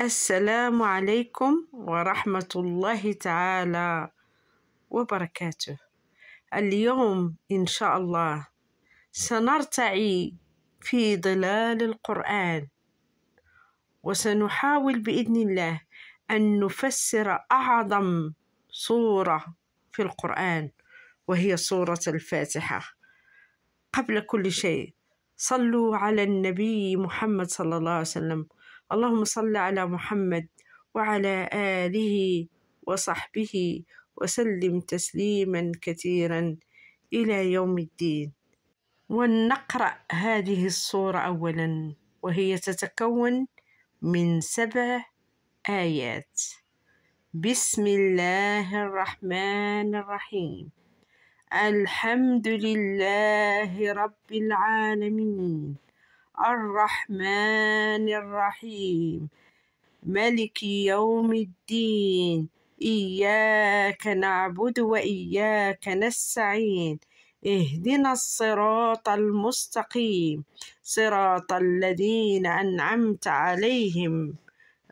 السلام عليكم ورحمة الله تعالى وبركاته اليوم إن شاء الله سنرتعي في ظلال القرآن وسنحاول بإذن الله أن نفسر أعظم سورة في القرآن وهي سورة الفاتحة قبل كل شيء صلوا على النبي محمد صلى الله عليه وسلم اللهم صل على محمد وعلى آله وصحبه وسلم تسليما كثيرا إلى يوم الدين ولنقرأ هذه الصورة أولا وهي تتكون من سبع آيات بسم الله الرحمن الرحيم الحمد لله رب العالمين الرحمن الرحيم ملك يوم الدين إياك نعبد وإياك نستعين اهدنا الصراط المستقيم صراط الذين أنعمت عليهم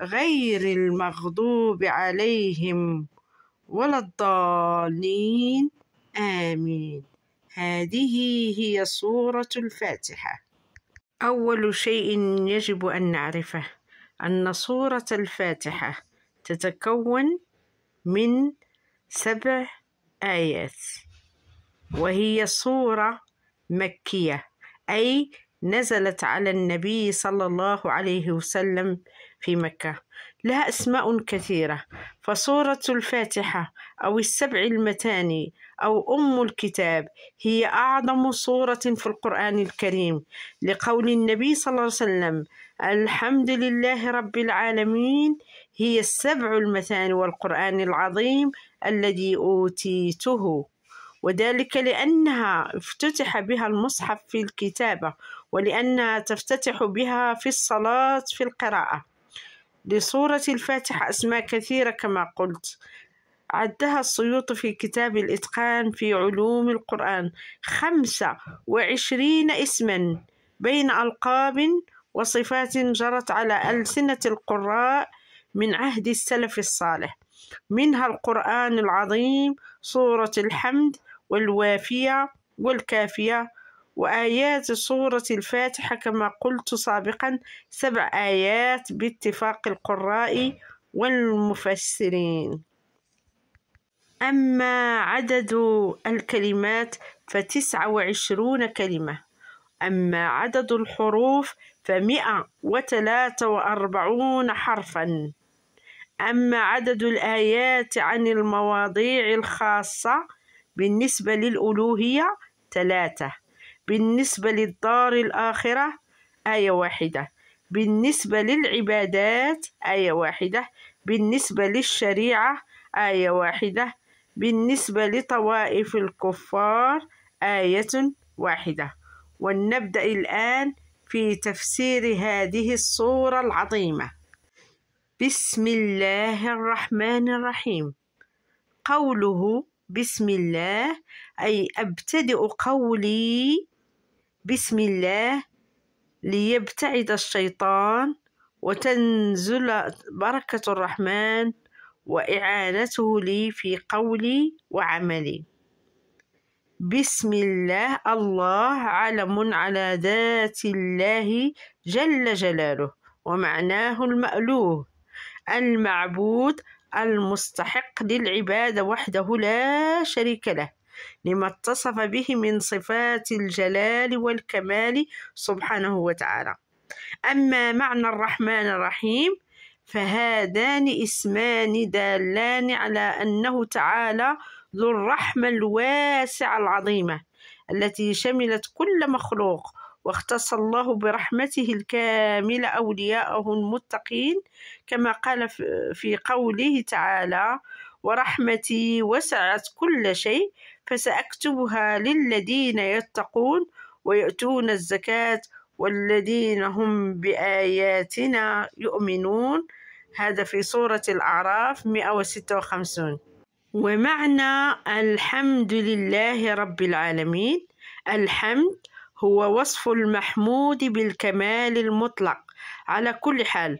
غير المغضوب عليهم ولا الضالين آمين هذه هي سورة الفاتحة أول شيء يجب أن نعرفه أن سورة الفاتحة تتكون من سبع آيات وهي سورة مكية أي نزلت على النبي صلى الله عليه وسلم في مكة لها أسماء كثيرة فسورة الفاتحة أو السبع المتاني أو أم الكتاب هي أعظم سورة في القرآن الكريم لقول النبي صلى الله عليه وسلم الحمد لله رب العالمين هي السبع المثاني والقرآن العظيم الذي أوتيته وذلك لأنها افتتح بها المصحف في الكتابة ولأنها تفتتح بها في الصلاة في القراءة لصورة الفاتحة أسماء كثيرة كما قلت عدها السيوط في كتاب الإتقان في علوم القرآن خمسة وعشرين اسما بين ألقاب وصفات جرت على ألسنة القراء من عهد السلف الصالح منها القرآن العظيم سورة الحمد والوافية والكافية وآيات سورة الفاتحة كما قلت سابقا سبع آيات باتفاق القراء والمفسرين أما عدد الكلمات فتسعة وعشرون كلمة أما عدد الحروف فمئة وثلاثة وأربعون حرفا أما عدد الآيات عن المواضيع الخاصة بالنسبة للألوهية ثلاثة بالنسبة للدار الآخرة آية واحدة بالنسبة للعبادات آية واحدة بالنسبة للشريعة آية واحدة بالنسبة لطوائف الكفار آية واحدة ولنبدأ الآن في تفسير هذه الصورة العظيمة بسم الله الرحمن الرحيم قوله بسم الله أي أبتدئ قولي بسم الله ليبتعد الشيطان وتنزل بركة الرحمن وإعانته لي في قولي وعملي بسم الله الله علم على ذات الله جل جلاله ومعناه المألوه المعبود المستحق للعبادة وحده لا شريك له لما اتصف به من صفات الجلال والكمال سبحانه وتعالى أما معنى الرحمن الرحيم فهذان اسمان دالان على أنه تعالى ذو الرحمة الواسعة العظيمة التي شملت كل مخلوق واختص الله برحمته الكاملة أولياءه المتقين كما قال في قوله تعالى ورحمتي وسعت كل شيء فسأكتبها للذين يتقون ويؤتون الزكاة والذين هم بآياتنا يؤمنون هذا في سورة الأعراف 156 ومعنى الحمد لله رب العالمين الحمد هو وصف المحمود بالكمال المطلق على كل حال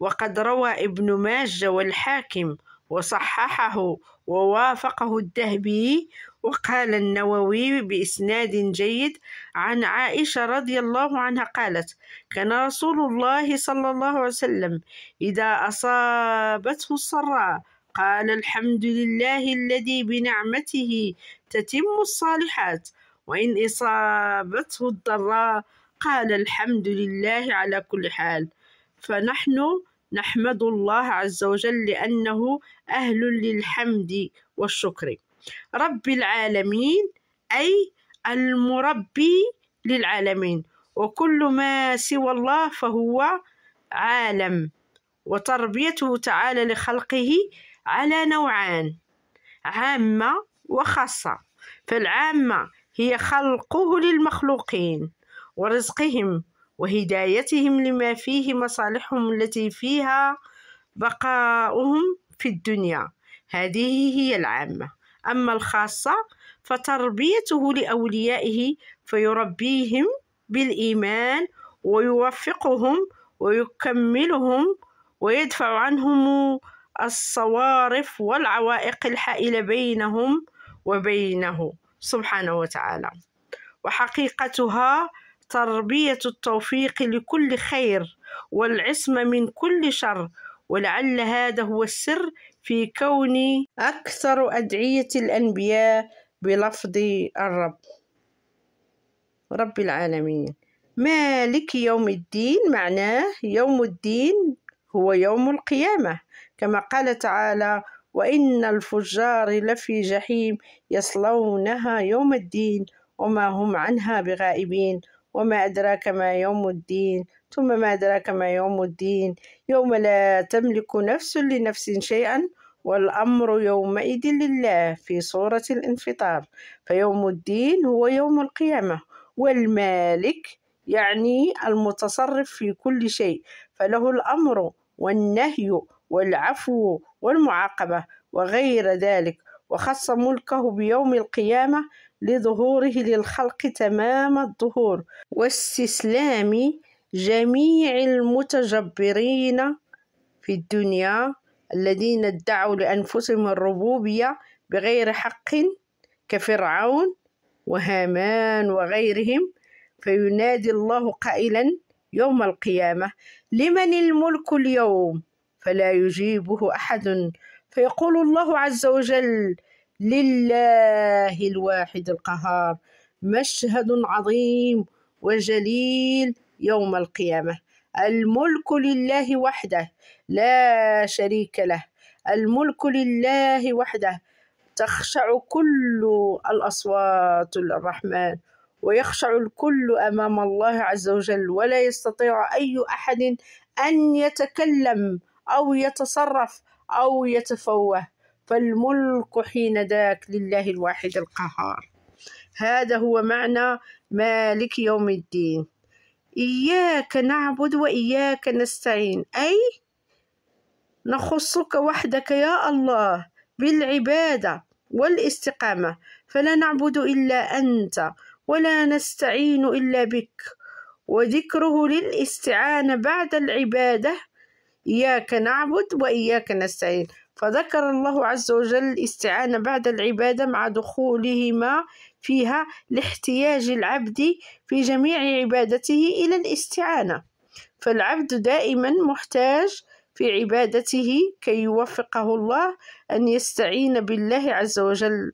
وقد روى ابن ماجه والحاكم وصححه ووافقه الذهبي وقال النووي بإسناد جيد عن عائشة رضي الله عنها قالت كان رسول الله صلى الله عليه وسلم إذا أصابته الصراء قال الحمد لله الذي بنعمته تتم الصالحات وإن إصابته الضراء قال الحمد لله على كل حال فنحن نحمد الله عز وجل لأنه أهل للحمد والشكر رب العالمين أي المربي للعالمين وكل ما سوى الله فهو عالم وتربيته تعالى لخلقه على نوعان عامة وخاصة فالعامة هي خلقه للمخلوقين ورزقهم وهدايتهم لما فيه مصالحهم التي فيها بقاؤهم في الدنيا هذه هي العامة أما الخاصة فتربيته لأوليائه فيربيهم بالإيمان ويوفقهم ويكملهم ويدفع عنهم الصوارف والعوائق الحائلة بينهم وبينه سبحانه وتعالى وحقيقتها تربية التوفيق لكل خير والعصمة من كل شر ولعل هذا هو السر في كون أكثر أدعية الأنبياء بلفظ الرب رب العالمين مالك يوم الدين معناه يوم الدين هو يوم القيامة كما قال تعالى وإن الفجار لفي جحيم يصلونها يوم الدين وما هم عنها بغائبين وما أدراك ما يوم الدين ثم ما أدراك ما يوم الدين يوم لا تملك نفس لنفس شيئا والأمر يومئذ لله في صورة الانفطار فيوم الدين هو يوم القيامة والمالك يعني المتصرف في كل شيء فله الأمر والنهي والعفو والمعاقبة وغير ذلك وخص ملكه بيوم القيامة لظهوره للخلق تمام الظهور واستسلام جميع المتجبرين في الدنيا الذين ادعوا لأنفسهم الربوبية بغير حق كفرعون وهامان وغيرهم فينادي الله قائلا يوم القيامة لمن الملك اليوم فلا يجيبه أحد فيقول الله عز وجل لله الواحد القهار مشهد عظيم وجليل يوم القيامة الملك لله وحده لا شريك له الملك لله وحده تخشع كل الأصوات الرحمن ويخشع الكل أمام الله عز وجل ولا يستطيع أي أحد أن يتكلم أو يتصرف أو يتفوه فالملك حين ذاك لله الواحد القهار هذا هو معنى مالك يوم الدين إياك نعبد وإياك نستعين أي نخصك وحدك يا الله بالعبادة والاستقامة فلا نعبد إلا أنت ولا نستعين إلا بك وذكره للاستعانة بعد العبادة إياك نعبد وإياك نستعين فذكر الله عز وجل الاستعانة بعد العبادة مع دخولهما فيها لاحتياج العبد في جميع عبادته إلى الاستعانة فالعبد دائما محتاج في عبادته كي يوفقه الله أن يستعين بالله عز وجل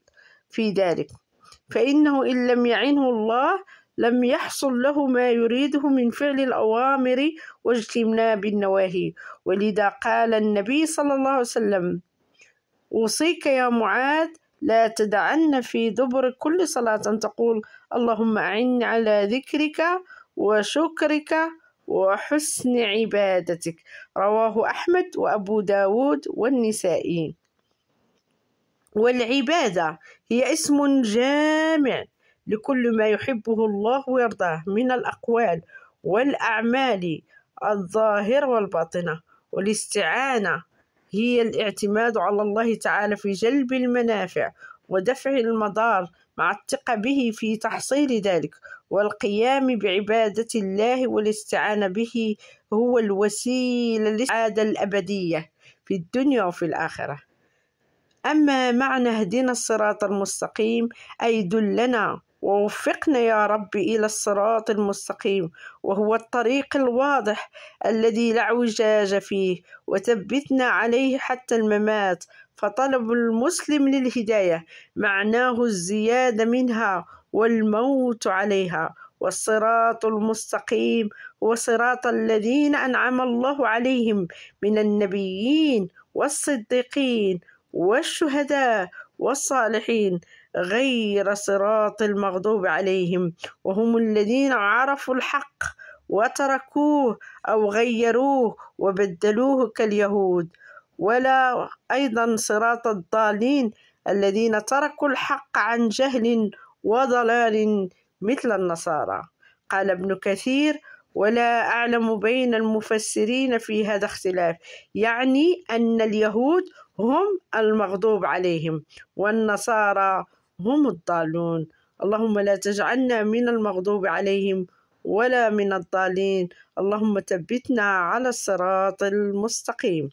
في ذلك فإنه إن لم يعنه الله لم يحصل له ما يريده من فعل الأوامر واجتناب النواهي ولذا قال النبي صلى الله عليه وسلم أوصيك يا معاذ لا تدعن في دبر كل صلاة أن تقول اللهم أعني على ذكرك وشكرك وحسن عبادتك رواه أحمد وأبو داود والنسائي والعبادة هي اسم جامع لكل ما يحبه الله ويرضاه من الأقوال والأعمال الظاهرة والباطنة والاستعانة هي الاعتماد على الله تعالى في جلب المنافع ودفع المضار مع الثقة به في تحصيل ذلك والقيام بعبادة الله والاستعانة به هو الوسيلة للسعادة الأبدية في الدنيا وفي الآخرة أما معنى اهدنا الصراط المستقيم أي دلنا ووفقنا يا رب إلى الصراط المستقيم وهو الطريق الواضح الذي لا عجاج فيه وثبتنا عليه حتى الممات فطلب المسلم للهداية معناه الزيادة منها والموت عليها والصراط المستقيم هو صراط الذين أنعم الله عليهم من النبيين والصديقين والشهداء والصالحين غير صراط المغضوب عليهم وهم الذين عرفوا الحق وتركوه أو غيروه وبدلوه كاليهود ولا أيضا صراط الضالين الذين تركوا الحق عن جهل وضلال مثل النصارى قال ابن كثير ولا أعلم بين المفسرين في هذا اختلاف يعني أن اليهود هم المغضوب عليهم والنصارى هم الضالون اللهم لا تجعلنا من المغضوب عليهم ولا من الضالين اللهم ثبتنا على الصراط المستقيم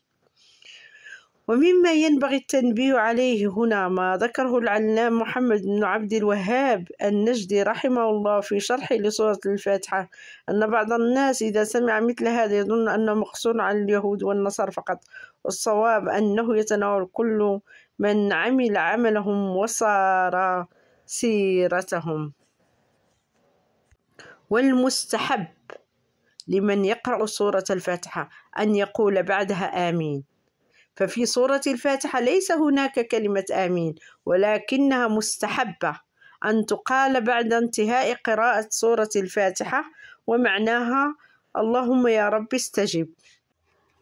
ومما ينبغي التنبيه عليه هنا ما ذكره العلام محمد بن عبد الوهاب النجدي رحمه الله في شرحه لسورة الفاتحة أن بعض الناس إذا سمع مثل هذا يظن أنه مقصور عن اليهود والنصارى فقط والصواب أنه يتناول كل من عمل عملهم وصار سيرتهم والمستحب لمن يقرأ سورة الفاتحة أن يقول بعدها آمين ففي سورة الفاتحة ليس هناك كلمة آمين ولكنها مستحبة أن تقال بعد انتهاء قراءة سورة الفاتحة ومعناها اللهم يا رب استجب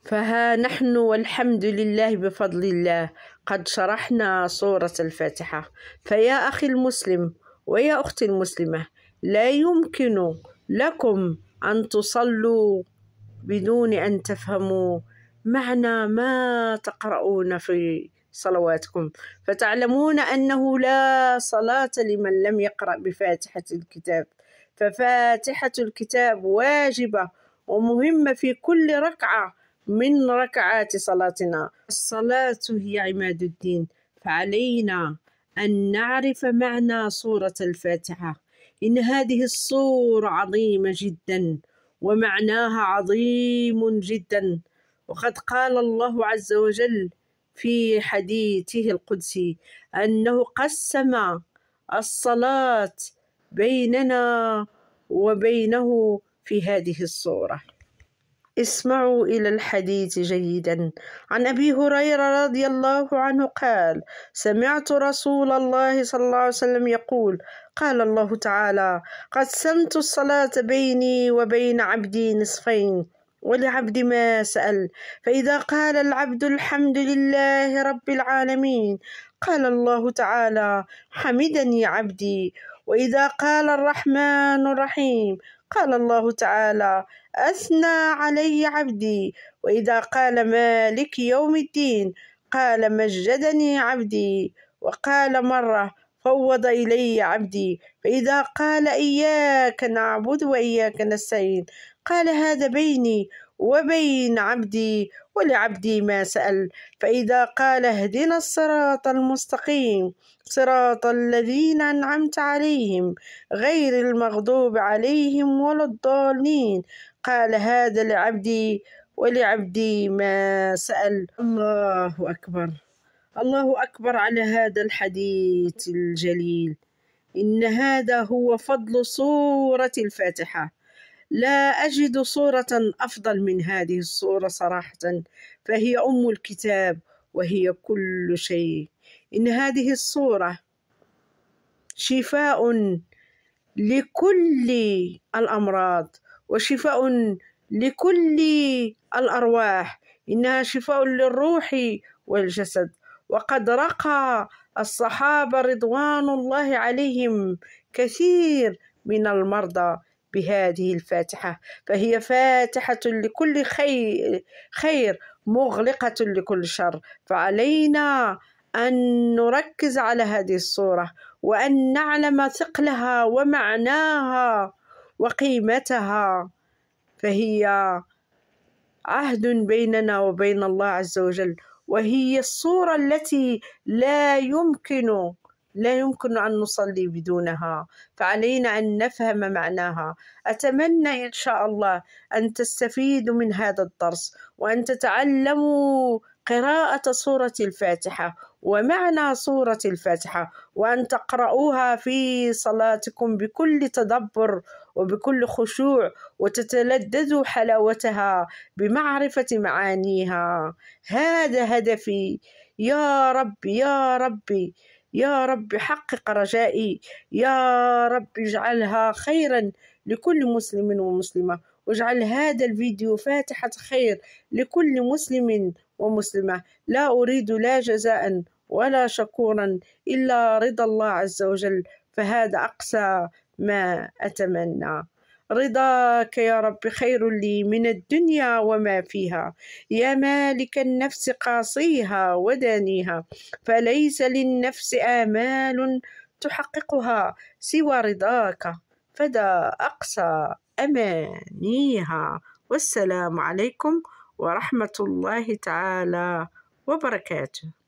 فها نحن والحمد لله بفضل الله قد شرحنا سورة الفاتحة فيا أخي المسلم ويا أختي المسلمة لا يمكن لكم أن تصلوا بدون أن تفهموا معنى ما تقرؤون في صلواتكم فتعلمون أنه لا صلاة لمن لم يقرأ بفاتحة الكتاب ففاتحة الكتاب واجبة ومهمة في كل ركعة من ركعات صلاتنا الصلاة هي عماد الدين فعلينا أن نعرف معنى سورة الفاتحة إن هذه الصورة عظيمة جدا ومعناها عظيم جدا وقد قال الله عز وجل في حديثه القدسي أنه قسم الصلاة بيننا وبينه في هذه الصورة اسمعوا إلى الحديث جيدا عن أبي هريرة رضي الله عنه قال سمعت رسول الله صلى الله عليه وسلم يقول قال الله تعالى قسمت الصلاة بيني وبين عبدي نصفين ولعبد ما سأل فإذا قال العبد الحمد لله رب العالمين قال الله تعالى حمدني عبدي وإذا قال الرحمن الرحيم قال الله تعالى أثنى علي عبدي وإذا قال مالك يوم الدين قال مجدني عبدي وقال مرة فوض إلي عبدي فإذا قال إياك نعبد وإياك نستعين قال هذا بيني وبين عبدي ولعبدي ما سأل فإذا قال اهدنا الصراط المستقيم صراط الذين أنعمت عليهم غير المغضوب عليهم ولا الضالين قال هذا لعبدي ولعبدي ما سأل الله أكبر الله أكبر على هذا الحديث الجليل إن هذا هو فضل سورة الفاتحة لا أجد صورة أفضل من هذه الصورة صراحة فهي أم الكتاب وهي كل شيء إن هذه الصورة شفاء لكل الأمراض وشفاء لكل الأرواح إنها شفاء للروح والجسد وقد رقى الصحابة رضوان الله عليهم كثير من المرضى بهذه الفاتحة فهي فاتحة لكل خير, خير مغلقة لكل شر فعلينا أن نركز على هذه الصورة وأن نعلم ثقلها ومعناها وقيمتها فهي عهد بيننا وبين الله عز وجل وهي الصورة التي لا يمكن لا يمكن أن نصلي بدونها فعلينا أن نفهم معناها أتمنى إن شاء الله أن تستفيدوا من هذا الدرس وأن تتعلموا قراءة سورة الفاتحة ومعنى سورة الفاتحة وأن تقرؤوها في صلاتكم بكل تدبر وبكل خشوع وتتلذذوا حلاوتها بمعرفة معانيها هذا هدفي يا ربي يا ربي يا رب حقق رجائي يا رب اجعلها خيرا لكل مسلم ومسلمة واجعل هذا الفيديو فاتحة خير لكل مسلم ومسلمة لا أريد لا جزاء ولا شكورا إلا رضا الله عز وجل فهذا أقصى ما أتمنى رضاك يا رب خير لي من الدنيا وما فيها يا مالك النفس قاصيها ودانيها فليس للنفس آمال تحققها سوى رضاك فدا أقصى أمانيها والسلام عليكم ورحمة الله تعالى وبركاته